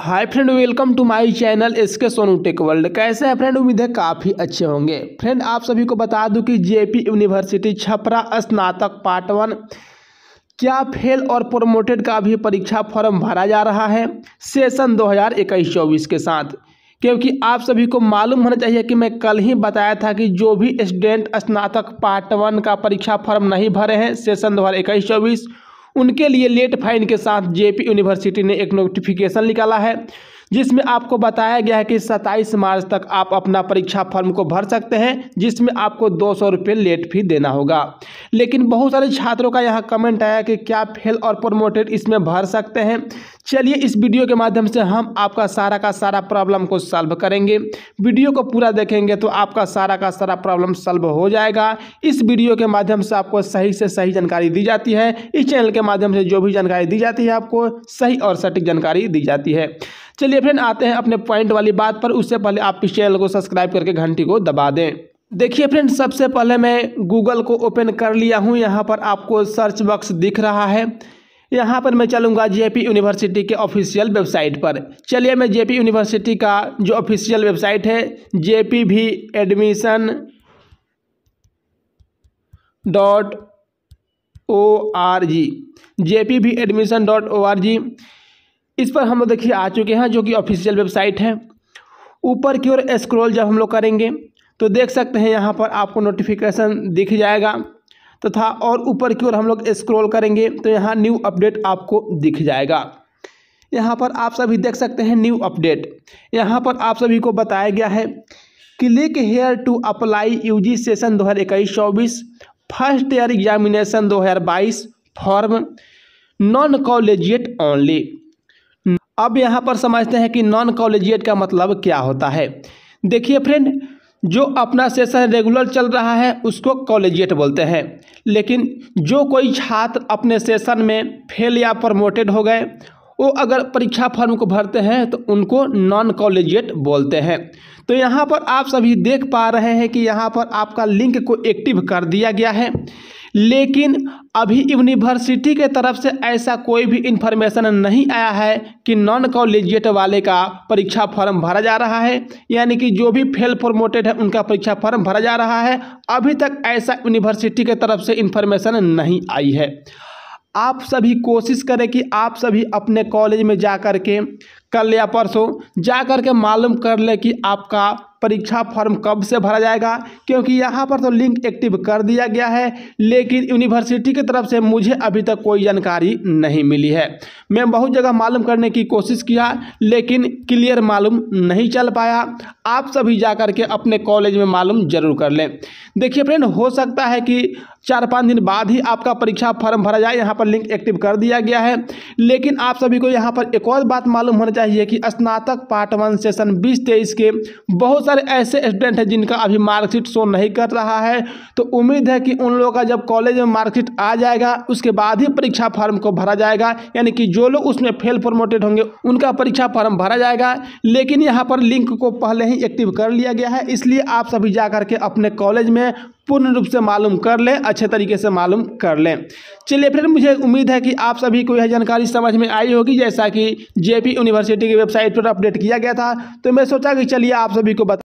hi friend welcome to my channel इसके Sonu tech world कैसे हैं फ्रेंड उम्मीद है काफ़ी अच्छे होंगे फ्रेंड आप सभी को बता दूं कि जेपी यूनिवर्सिटी छपरा स्नातक पार्ट वन क्या फेल और प्रोमोटेड का भी परीक्षा फॉर्म भरा जा रहा है सेशन 2021-24 के साथ क्योंकि आप सभी को मालूम होना चाहिए कि मैं कल ही बताया था कि जो भी स्टूडेंट स्नातक पार्ट वन का परीक्षा फॉर्म नहीं भरे हैं सेशन दो हज़ार उनके लिए लेट फाइन के साथ जेपी यूनिवर्सिटी ने एक नोटिफिकेशन निकाला है जिसमें आपको बताया गया है कि 27 मार्च तक आप अपना परीक्षा फॉर्म को भर सकते हैं जिसमें आपको दो सौ लेट फी देना होगा लेकिन बहुत सारे छात्रों का यहाँ कमेंट आया कि क्या फेल और प्रोमोटेड इसमें भर सकते हैं चलिए इस वीडियो के माध्यम से हम आपका सारा का सारा प्रॉब्लम को सॉल्व करेंगे वीडियो को पूरा देखेंगे तो आपका सारा का सारा प्रॉब्लम सॉल्व हो जाएगा इस वीडियो के माध्यम से आपको सही से सही जानकारी दी जाती है इस चैनल के माध्यम से जो भी जानकारी दी जाती है आपको सही और सटीक जानकारी दी जाती है चलिए फ्रेंड आते हैं अपने पॉइंट वाली बात पर उससे पहले आप इस चैनल को सब्सक्राइब करके घंटी को दबा दें देखिए फ्रेंड सबसे पहले मैं गूगल को ओपन कर लिया हूँ यहाँ पर आपको सर्च बॉक्स दिख रहा है यहाँ पर मैं चलूँगा जेपी यूनिवर्सिटी के ऑफिशियल वेबसाइट पर चलिए मैं जेपी यूनिवर्सिटी का जो ऑफिशियल वेबसाइट है जे पी भी admission dot O R G J P भी admission dot O R G इस पर हम लोग देखिए आ चुके हैं जो कि ऑफिशियल वेबसाइट है ऊपर की ओर स्क्रॉल जब हम लोग करेंगे तो देख सकते हैं यहाँ पर आपको नोटिफिकेशन दिख जाएगा तथा तो और ऊपर की ओर हम लोग स्क्रॉल करेंगे तो यहाँ न्यू अपडेट आपको दिख जाएगा यहाँ पर आप सभी देख सकते हैं न्यू अपडेट यहाँ पर आप सभी को बताया गया है click here to apply U G session दो हज़ार इक्कीस चौबीस फर्स्ट ईयर एग्जामिनेशन बाईस फॉर्म नॉन कॉलेजिएट ओनली अब यहाँ पर समझते हैं कि नॉन कॉलेजिएट का मतलब क्या होता है देखिए फ्रेंड जो अपना सेशन रेगुलर चल रहा है उसको कॉलेजिएट बोलते हैं लेकिन जो कोई छात्र अपने सेशन में फेल या प्रमोटेड हो गए वो अगर परीक्षा फॉर्म को भरते हैं तो उनको नॉन कॉलेजिएट बोलते हैं तो यहाँ पर आप सभी देख पा रहे हैं कि यहाँ पर आपका लिंक को एक्टिव कर दिया गया है लेकिन अभी यूनिवर्सिटी के तरफ से ऐसा कोई भी इन्फॉर्मेशन नहीं आया है कि नॉन कॉलेजिएट वाले का परीक्षा फॉर्म भरा जा रहा है यानी कि जो भी फेल प्रमोटेड है उनका परीक्षा फॉर्म भरा जा रहा है अभी तक ऐसा यूनिवर्सिटी के तरफ से इन्फॉर्मेशन नहीं आई है आप सभी कोशिश करें कि आप सभी अपने कॉलेज में जा कर के कल या परसों जा कर के मालूम कर लें कि आपका परीक्षा फॉर्म कब से भरा जाएगा क्योंकि यहाँ पर तो लिंक एक्टिव कर दिया गया है लेकिन यूनिवर्सिटी की तरफ से मुझे अभी तक कोई जानकारी नहीं मिली है मैं बहुत जगह मालूम करने की कोशिश किया लेकिन क्लियर मालूम नहीं चल पाया आप सभी जा के अपने कॉलेज में मालूम जरूर कर लें देखिए फ्रेंड हो सकता है कि चार पाँच दिन बाद ही आपका परीक्षा फॉर्म भरा जाए यहाँ पर लिंक एक्टिव कर दिया गया है लेकिन आप सभी को यहाँ पर एक और बात मालूम होना चाहिए कि स्नातक पार्ट वन सेशन बीस तेईस के बहुत सारे ऐसे स्टूडेंट हैं जिनका अभी मार्कशीट शो नहीं कर रहा है तो उम्मीद है कि उन लोगों का जब कॉलेज में मार्कशीट आ जाएगा उसके बाद ही परीक्षा फॉर्म को भरा जाएगा यानी कि जो लोग उसमें फेल प्रमोटेड होंगे उनका परीक्षा फॉर्म भरा जाएगा लेकिन यहाँ पर लिंक को पहले ही एक्टिव कर लिया गया है इसलिए आप सभी जा करके अपने कॉलेज में में पूर्ण रूप से मालूम कर लें अच्छे तरीके से मालूम कर लें चलिए फ्रेंड मुझे उम्मीद है कि आप सभी को यह जानकारी समझ में आई होगी जैसा कि जेपी यूनिवर्सिटी की वेबसाइट पर अपडेट किया गया था तो मैं सोचा कि चलिए आप सभी को बता